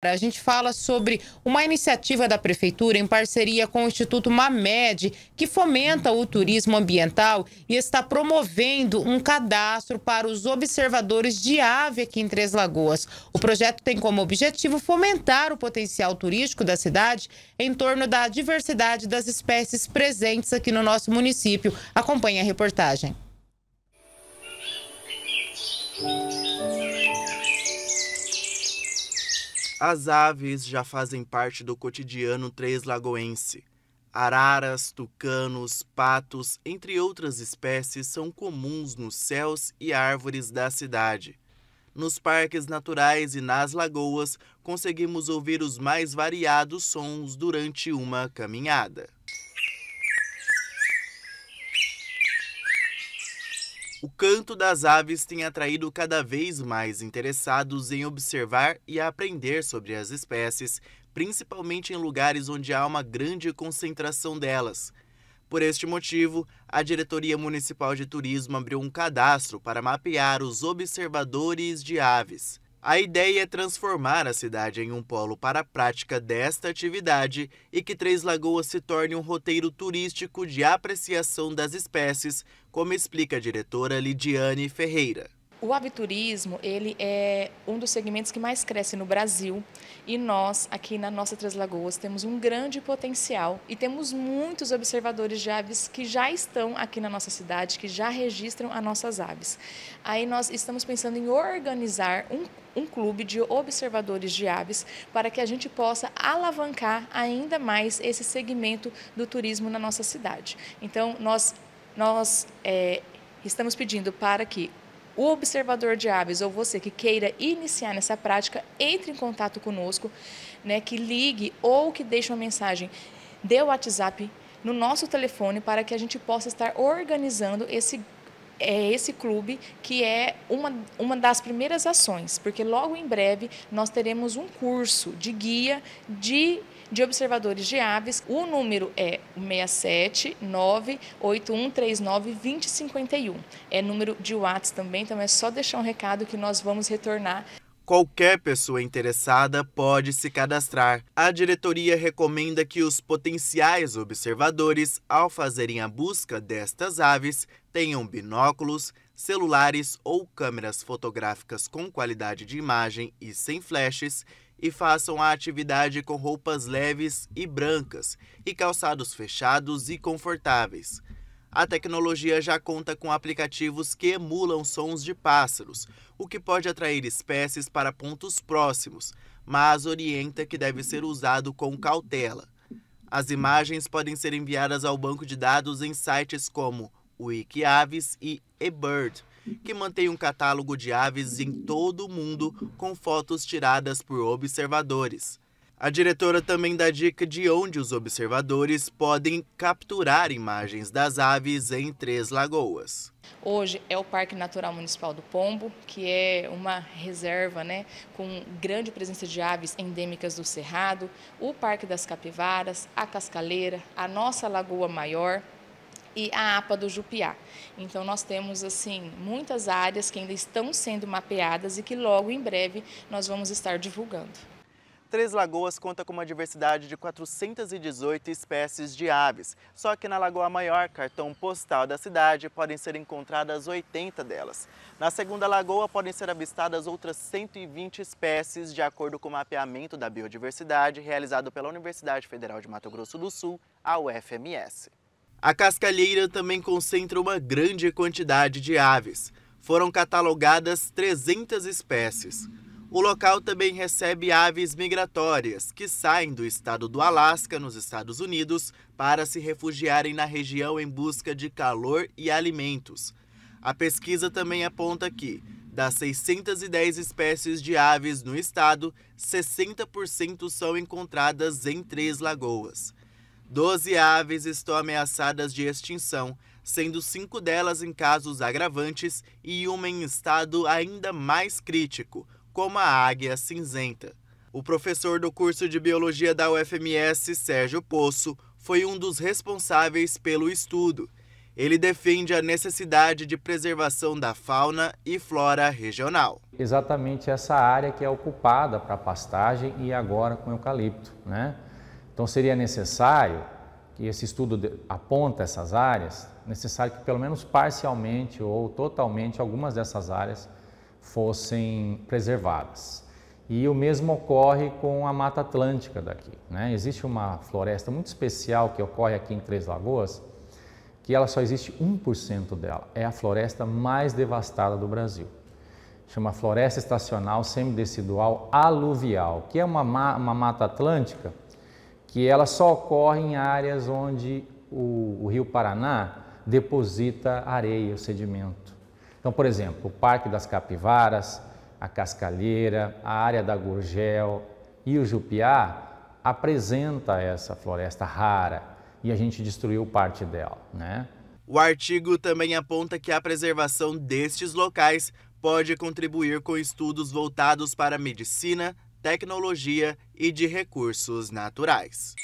A gente fala sobre uma iniciativa da Prefeitura em parceria com o Instituto MAMED, que fomenta o turismo ambiental e está promovendo um cadastro para os observadores de ave aqui em Três Lagoas. O projeto tem como objetivo fomentar o potencial turístico da cidade em torno da diversidade das espécies presentes aqui no nosso município. Acompanhe a reportagem. As aves já fazem parte do cotidiano três-lagoense. Araras, tucanos, patos, entre outras espécies, são comuns nos céus e árvores da cidade. Nos parques naturais e nas lagoas, conseguimos ouvir os mais variados sons durante uma caminhada. O canto das aves tem atraído cada vez mais interessados em observar e aprender sobre as espécies, principalmente em lugares onde há uma grande concentração delas. Por este motivo, a Diretoria Municipal de Turismo abriu um cadastro para mapear os observadores de aves. A ideia é transformar a cidade em um polo para a prática desta atividade e que Três Lagoas se torne um roteiro turístico de apreciação das espécies, como explica a diretora Lidiane Ferreira. O aviturismo, ele é um dos segmentos que mais cresce no Brasil e nós, aqui na nossa Três Lagoas, temos um grande potencial e temos muitos observadores de aves que já estão aqui na nossa cidade, que já registram as nossas aves. Aí nós estamos pensando em organizar um, um clube de observadores de aves para que a gente possa alavancar ainda mais esse segmento do turismo na nossa cidade. Então, nós, nós é, estamos pedindo para que o observador de aves ou você que queira iniciar nessa prática, entre em contato conosco, né, que ligue ou que deixe uma mensagem de WhatsApp no nosso telefone para que a gente possa estar organizando esse é esse clube que é uma, uma das primeiras ações, porque logo em breve nós teremos um curso de guia de de observadores de aves. O número é 67981392051. É número de WhatsApp também, então é só deixar um recado que nós vamos retornar. Qualquer pessoa interessada pode se cadastrar. A diretoria recomenda que os potenciais observadores, ao fazerem a busca destas aves, tenham binóculos, celulares ou câmeras fotográficas com qualidade de imagem e sem flashes e façam a atividade com roupas leves e brancas e calçados fechados e confortáveis. A tecnologia já conta com aplicativos que emulam sons de pássaros, o que pode atrair espécies para pontos próximos, mas orienta que deve ser usado com cautela. As imagens podem ser enviadas ao banco de dados em sites como Wikiaves e eBird que mantém um catálogo de aves em todo o mundo com fotos tiradas por observadores. A diretora também dá dica de onde os observadores podem capturar imagens das aves em Três Lagoas. Hoje é o Parque Natural Municipal do Pombo, que é uma reserva né, com grande presença de aves endêmicas do Cerrado, o Parque das Capivaras, a Cascaleira, a nossa Lagoa Maior, e a APA do Jupiá. Então nós temos assim muitas áreas que ainda estão sendo mapeadas e que logo em breve nós vamos estar divulgando. Três Lagoas conta com uma diversidade de 418 espécies de aves. Só que na Lagoa Maior, cartão postal da cidade, podem ser encontradas 80 delas. Na segunda lagoa podem ser avistadas outras 120 espécies, de acordo com o mapeamento da biodiversidade realizado pela Universidade Federal de Mato Grosso do Sul, a UFMS. A cascalheira também concentra uma grande quantidade de aves. Foram catalogadas 300 espécies. O local também recebe aves migratórias que saem do estado do Alasca, nos Estados Unidos, para se refugiarem na região em busca de calor e alimentos. A pesquisa também aponta que, das 610 espécies de aves no estado, 60% são encontradas em Três Lagoas. Doze aves estão ameaçadas de extinção, sendo cinco delas em casos agravantes e uma em estado ainda mais crítico, como a águia cinzenta. O professor do curso de biologia da UFMS, Sérgio Poço, foi um dos responsáveis pelo estudo. Ele defende a necessidade de preservação da fauna e flora regional. Exatamente essa área que é ocupada para pastagem e agora com eucalipto, né? Então seria necessário, e esse estudo aponta essas áreas, necessário que pelo menos parcialmente ou totalmente algumas dessas áreas fossem preservadas. E o mesmo ocorre com a Mata Atlântica daqui. Né? Existe uma floresta muito especial que ocorre aqui em Três Lagoas, que ela só existe 1% dela. É a floresta mais devastada do Brasil. Chama Floresta Estacional Semidecidual Aluvial, que é uma, uma mata atlântica que ela só ocorre em áreas onde o, o rio Paraná deposita areia, o sedimento. Então, por exemplo, o Parque das Capivaras, a Cascalheira, a área da Gurgel e o Jupiá apresenta essa floresta rara e a gente destruiu parte dela, né? O artigo também aponta que a preservação destes locais pode contribuir com estudos voltados para medicina, tecnologia e de recursos naturais.